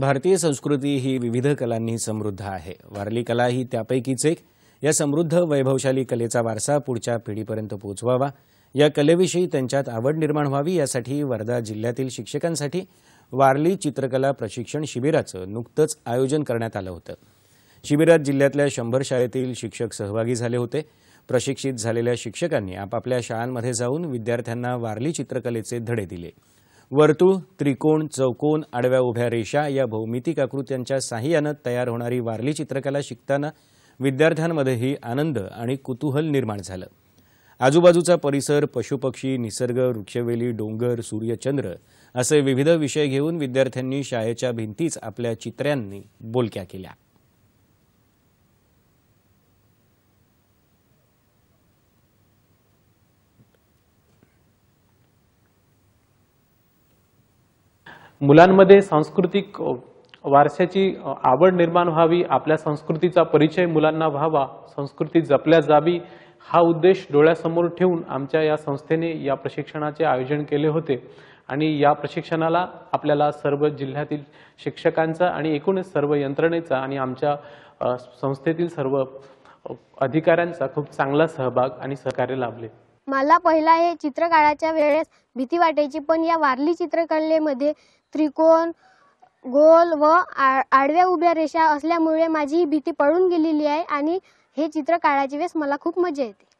भारतीय संस्कृती ही विविध कलांनी समृद्ध आहे वारली कला ही त्यापैकीच एक या समृद्ध वैभवशाली कलेचा वारसा पुढच्या पिढीपर्यंत पोहोचवावा या कलेविषयी त्यांच्यात आवड निर्माण व्हावी यासाठी वर्धा जिल्ह्यातील शिक्षकांसाठी वारली चित्रकला प्रशिक्षण शिबिराचं नुकतंच आयोजन करण्यात आलं होतं शिबिरात जिल्ह्यातल्या शंभर शाळेतील शिक्षक सहभागी झाले होते प्रशिक्षित झालेल्या शिक्षकांनी आपापल्या शाळांमध्ये जाऊन विद्यार्थ्यांना वारली चित्रकलेचे धडे दिले वर्तुळ त्रिकोण चौकोन आडव्या उभ्या रेषा या भौमितिक आकृत्यांच्या साह्यानं तयार होणारी वारली चित्रकला शिकताना विद्यार्थ्यांमध्येही आनंद आणि कुतूहल निर्माण झालं आजूबाजूचा परिसर पशुपक्षी निसर्ग वृक्षवेली डोंगर सूर्यचंद्र असे विविध विषय घेऊन विद्यार्थ्यांनी शाळेच्या भिंतीच आपल्या चित्र्यांनी बोलक्या केल्या मुलांमध्ये सांस्कृतिक वारशाची आवड निर्माण व्हावी आपल्या संस्कृतीचा परिचय मुलांना व्हावा संस्कृती जपल्या जावी हा उद्देश डोळ्यासमोर ठेवून आमच्या या संस्थेने या प्रशिक्षणाचे आयोजन केले होते आणि या प्रशिक्षणाला आपल्याला सर्व जिल्ह्यातील शिक्षकांचा आणि एकूणच सर्व यंत्रणेचा आणि आमच्या संस्थेतील सर्व अधिकाऱ्यांचा खूप चांगला सहभाग आणि सहकार्य लाभले मला पहिला हे चित्र काढायच्या वेळेस भीती वाटायची पण या वारली चित्रकलेमध्ये त्रिकोण गोल व आडव्या उभ्या रेषा असल्यामुळे माझी ही भीती पळून गेलेली आहे आणि हे चित्र काढायच्या वेळेस मला खूप मजा येते